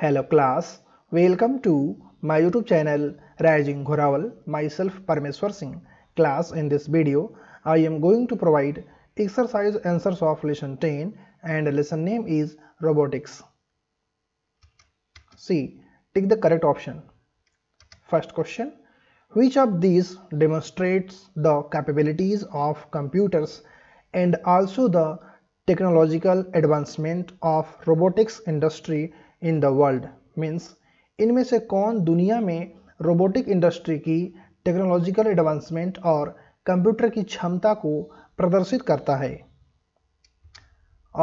Hello class, welcome to my YouTube channel Rajing Ghorawal, myself Parmeshwar Singh. Class, in this video, I am going to provide exercise answers of lesson 10 and lesson name is robotics. See, take the correct option. First question, which of these demonstrates the capabilities of computers and also the technological advancement of robotics industry in the world means इनमें से कौन दुनिया में robotic industry की technological advancement और computer की क्षमता को प्रदर्शित करता है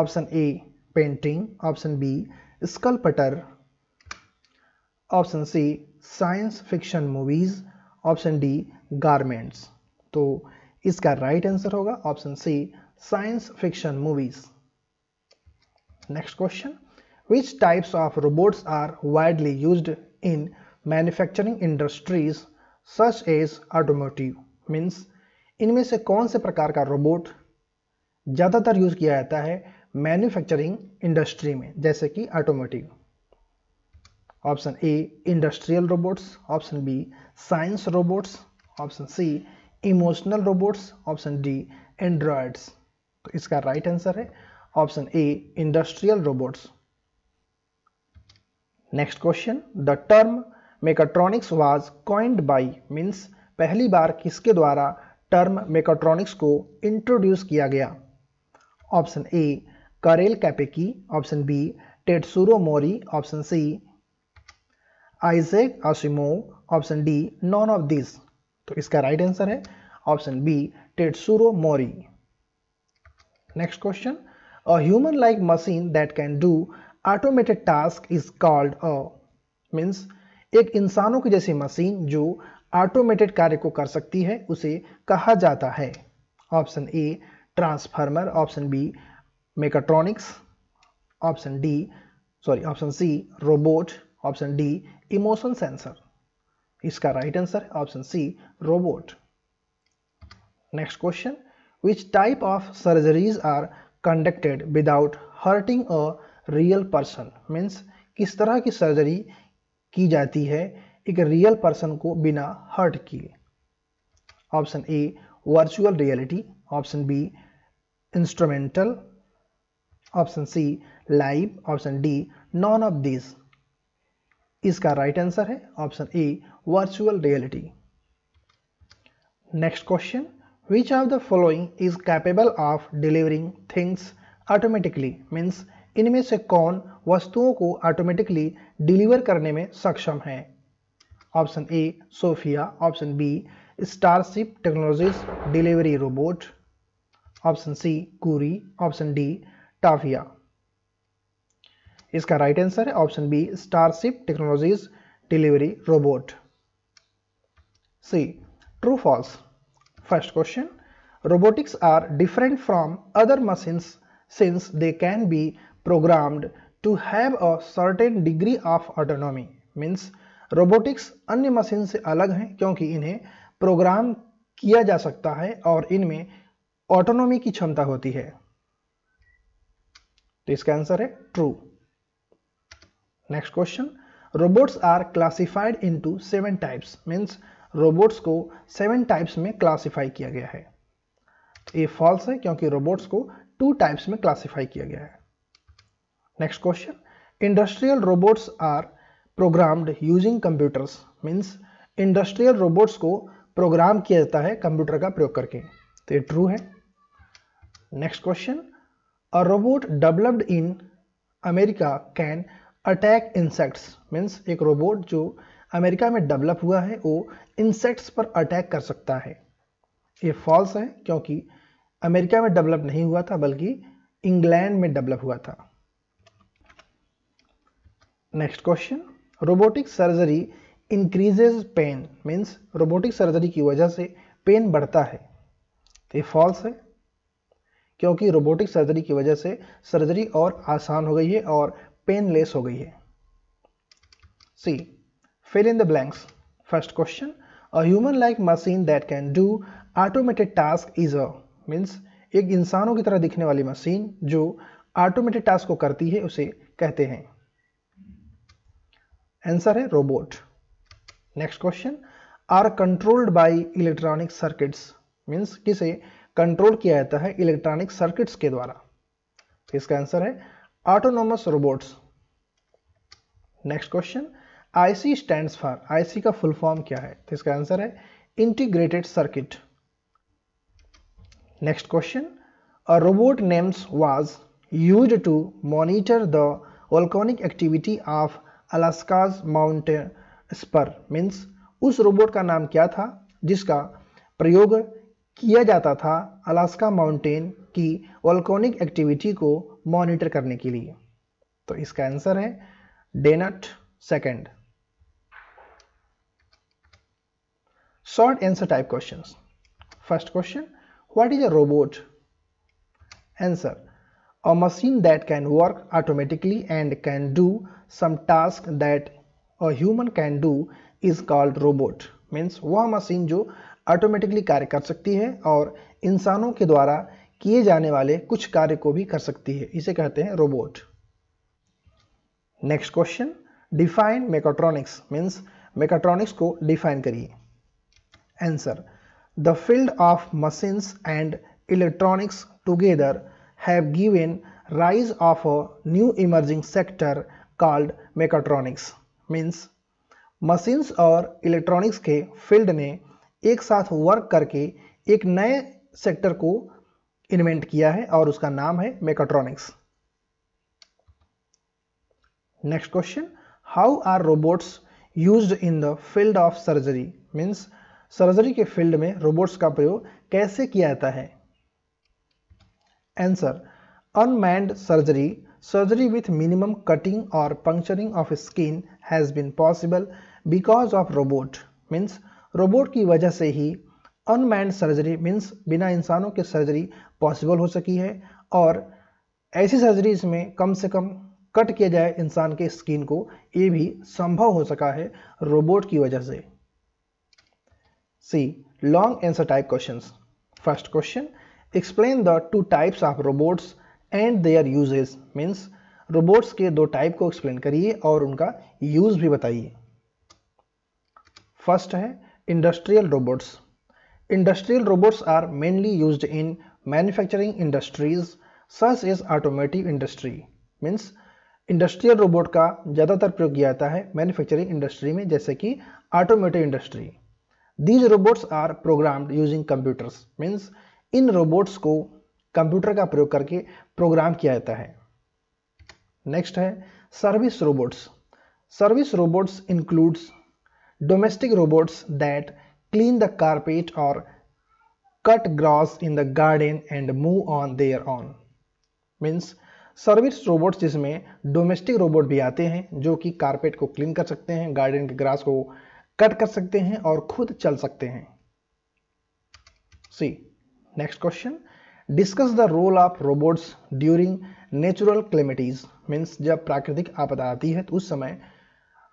option A painting option B sculptor option C science fiction movies option D garments तो इसका राइट आंसर होगा option C science fiction movies next question Which types of robots are widely used in manufacturing industries such as automotive? Means इनमें से कौन से प्रकार का robot ज़्यादातर यूज़ किया जाता है मैन्युफैक्चरिंग इंडस्ट्री में जैसे कि automotive option A industrial robots option B science robots option C emotional robots option D androids तो इसका राइट right आंसर है option A industrial robots next question the term mechatronics was coined by means पहली बार किसके द्वारा term mechatronics को introduce किया गया option A Karel Capek option B Tetsuro Mori option C Isaac Asimo option D none of this तो इसका right right answer है option B Tetsuro Mori next question a human like machine that can do automated task is called a means एक इंसानों की जैसी machine जो automated कार्य को कर सकती है उसे कहा जाता है option A transformer option B mechatronics option D sorry option C robot option D emotion sensor इसका right answer option C robot next question which type of surgeries are conducted without hurting a real person means किस तरह की surgery की जाती है एक real person को बिना हर्ट किए option A virtual reality option B instrumental option C live option D none of this इसका राइट right आंसर है option A virtual reality next question which are the following is capable of delivering things automatically means इनमें से कौन वस्तुओं को automatically deliver करने में सक्षम है option A Sophia option B Starship technologies delivery robot option C Kuri option D टाफिया इसका राइट आंसर है option B Starship technologies delivery robot C true false first question robotics are different from other machines since they can be programmed to have a certain degree of autonomy means robotics अन्य machine से अलग हैं क्योंकि इन्हें programme किया जा सकता है और इनमें ऑटोनॉमी की क्षमता होती है तो इसका आंसर है true next question robots are classified into seven types means robots को सेवन टाइप्स में क्लासिफाई किया गया है ये फॉल्स है क्योंकि रोबोट्स को टू टाइप्स में क्लासिफाई किया गया है next question industrial robots are programmed using computers. Means industrial robots को प्रोग्राम किया जाता है कंप्यूटर का प्रयोग करके तो ये ट्रू है next question a robot developed in America can attack insects means एक रोबोट जो अमेरिका में डेवलप हुआ है वो इंसेक्ट्स पर अटैक कर सकता है ये फॉल्स है क्योंकि अमेरिका में डेवलप नहीं हुआ था बल्कि इंग्लैंड में डेवलप हुआ था next question robotic surgery increases pain means robotic surgery की वजह से पेन बढ़ता है तो ये फॉल्स है क्योंकि रोबोटिक सर्जरी की वजह से सर्जरी और आसान हो गई है और पेनलेस हो गई है C fill in the blanks first question a human like machine that can do automated task is a means एक इंसानों की तरह दिखने वाली मशीन जो ऑटोमेटेड टास्क को करती है उसे कहते हैं आंसर है robot next question are controlled by electronic circuits means किसे कंट्रोल किया जाता है इलेक्ट्रॉनिक सर्किट्स के द्वारा इसका आंसर है autonomous robots next question IC stand for IC का फुल फॉर्म क्या है तो इसका आंसर है integrated circuit next question a robot names was use to monitor the volcanic activity of Alaska's mountain spur means उस robot का नाम क्या था जिसका प्रयोग किया जाता था अलास्का माउंटेन की वॉल्कोनिक एक्टिविटी को मॉनिटर करने के लिए तो इसका आंसर है Dante second short answer type questions first question what is a robot answer a machine that can work automatically and can do some task that a human can do is called robot means वह machine जो automatically कार्य कर सकती है और इंसानों के द्वारा किए जाने वाले कुछ कार्य को भी कर सकती है इसे कहते हैं robot next question define mechatronics means mechatronics को डिफाइन करिए answer the field of machines and electronics together have given rise of a new emerging sector called mechatronics means machines और इलेक्ट्रॉनिक्स के फील्ड ने एक साथ वर्क करके एक नए सेक्टर को इन्वेंट किया है और उसका नाम है mechatronics next question how are robots use in the field of surgery means surgery के फील्ड में रोबोट्स का प्रयोग कैसे किया जाता है answer unmanned surgery surgery with minimum cutting और puncturing of skin has been possible because of robot means robot की वजह से ही अनमैंड सर्जरी मीन्स बिना इंसानों के सर्जरी पॉसिबल हो सकी है और ऐसी सर्जरीज में कम से कम कट किया जाए इंसान के स्किन को ये भी संभव हो सका है रोबोट की वजह से C long answer type questions first question explain the two types of robots and their uses means robots के दो टाइप को एक्सप्लेन करिए और उनका यूज़ भी बताइए फर्स्ट है industrial robots industrial robots are mainly use in manufacturing industries such is automotive industry means industrial robot का ज़्यादातर प्रयोग किया जाता है मैन्युफैक्चरिंग इंडस्ट्री में जैसे कि automotive industry these robots are programmed using computers means इन रोबोट्स को कंप्यूटर का प्रयोग करके प्रोग्राम किया जाता है नेक्स्ट है service robots service robots includes domestic robots that clean the carpet और cut grass in the garden and move on their own means service robots जिसमें डोमेस्टिक रोबोट भी आते हैं जो कि कारपेट को क्लीन कर सकते हैं गार्डन के ग्रास को कट कर सकते हैं और खुद चल सकते हैं C Next question. Discuss the role of robots during natural calamities means जब प्राकृतिक आपदा आती है तो उस समय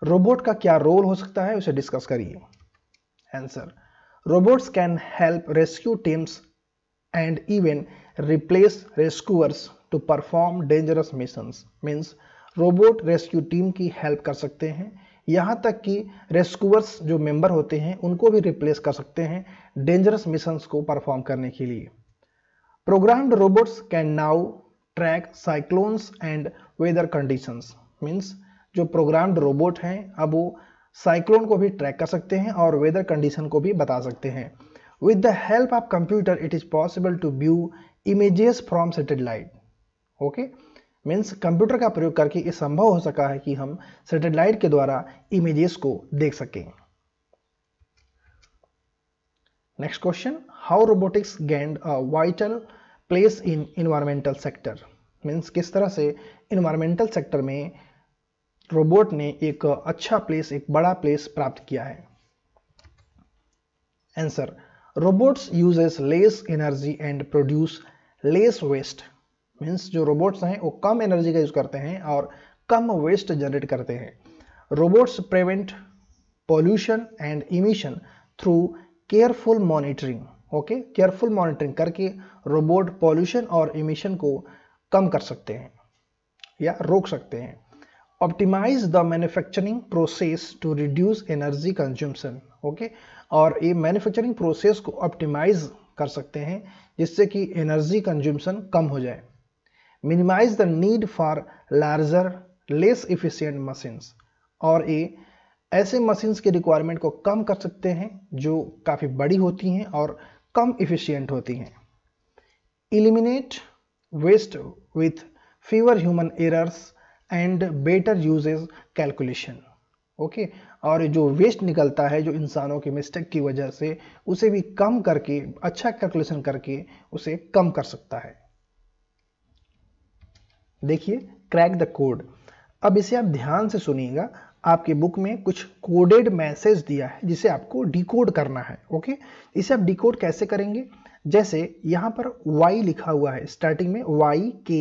रोबोट का क्या रोल हो सकता है उसे डिस्कस करिए answer robots can help rescue teams and even replace rescuers to perform dangerous mission means robot rescue team की हेल्प कर सकते हैं यहाँ तक कि रेस्क्यूअर्स जो मेंबर होते हैं उनको भी रिप्लेस कर सकते हैं डेंजरस मिशंस को परफॉर्म करने के लिए programmed robots can now track cyclones and weather conditions means जो प्रोग्राम्ड रोबोट हैं अब वो साइक्लोन को भी ट्रैक कर सकते हैं और वेदर कंडीशन को भी बता सकते हैं with the help of computer it is possible to view images from satellite okay okay? Means computer का प्रयोग करके ये संभव हो सका है कि हम सैटेलाइट के द्वारा इमेजेस को देख सकें next question how robotics gained a vital place in environmental sector means किस तरह से इन्वायरमेंटल सेक्टर में रोबोट ने एक अच्छा प्लेस एक बड़ा प्लेस प्राप्त किया है answer robots uses less energy and produce less waste means जो रोबोट्स हैं वो कम एनर्जी का यूज़ करते हैं और कम वेस्ट जनरेट करते हैं robots prevent pollution and emission through careful monitoring okay careful monitoring करके रोबोट पॉल्यूशन और इमिशन को कम कर सकते हैं या रोक सकते हैं optimize the manufacturing process to reduce energy consumption okay और ये मैन्युफैक्चरिंग प्रोसेस को ऑप्टिमाइज कर सकते हैं जिससे कि एनर्जी कंज्यूमशन कम हो जाए minimize the need for larger less efficient machines और ए ऐसे मशीन्स के रिक्वायरमेंट को कम कर सकते हैं जो काफ़ी बड़ी होती हैं और कम इफ़िशियंट होती हैं eliminate waste with fewer human errors and better usage calculation okay और जो वेस्ट निकलता है जो इंसानों के मिस्टेक की वजह से उसे भी कम करके अच्छा कैलकुलेशन करके उसे कम कर सकता है देखिए क्रैक द कोड अब इसे आप ध्यान से सुनिएगा आपके बुक में कुछ कोडेड मैसेज दिया है जिसे आपको डिकोड करना है ओके इसे आप डिकोड कैसे करेंगे जैसे यहाँ पर y लिखा हुआ है स्टार्टिंग में y k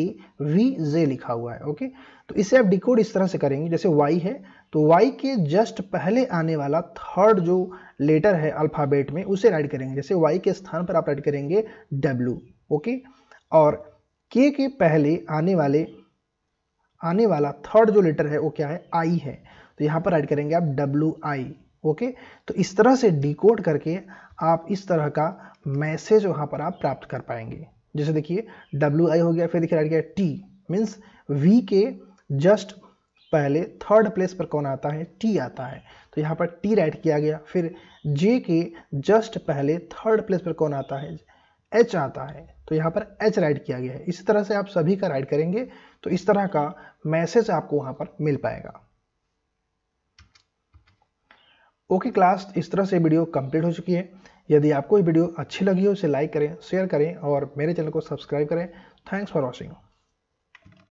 v Z लिखा हुआ है ओके तो इसे आप डिकोड इस तरह से करेंगे जैसे y है तो y के जस्ट पहले आने वाला थर्ड जो लेटर है अल्फ़ाबेट में उसे राइट करेंगे जैसे y के स्थान पर आप राइट करेंगे w ओके और के के पहले आने वाले आने वाला थर्ड जो लेटर है वो क्या है आई है तो यहाँ पर ऐड करेंगे आप डब्ल्यू आई ओके तो इस तरह से डिकोड करके आप इस तरह का मैसेज वहाँ पर आप प्राप्त कर पाएंगे जैसे देखिए डब्ल्यू आई हो गया फिर देखिए ऐड किया टी मीन्स वी के जस्ट पहले थर्ड प्लेस पर कौन आता है टी आता है तो यहाँ पर टी राइट किया गया फिर जे के जस्ट पहले थर्ड प्लेस पर कौन आता है एच आता है तो यहाँ पर एच राइट किया गया है इसी तरह से आप सभी का राइट करेंगे तो इस तरह का मैसेज आपको वहां पर मिल पाएगा ओके क्लास इस तरह से वीडियो कंप्लीट हो चुकी है यदि आपको ये वीडियो अच्छी लगी हो इसे लाइक करें शेयर करें और मेरे चैनल को सब्सक्राइब करें थैंक्स फॉर वॉचिंग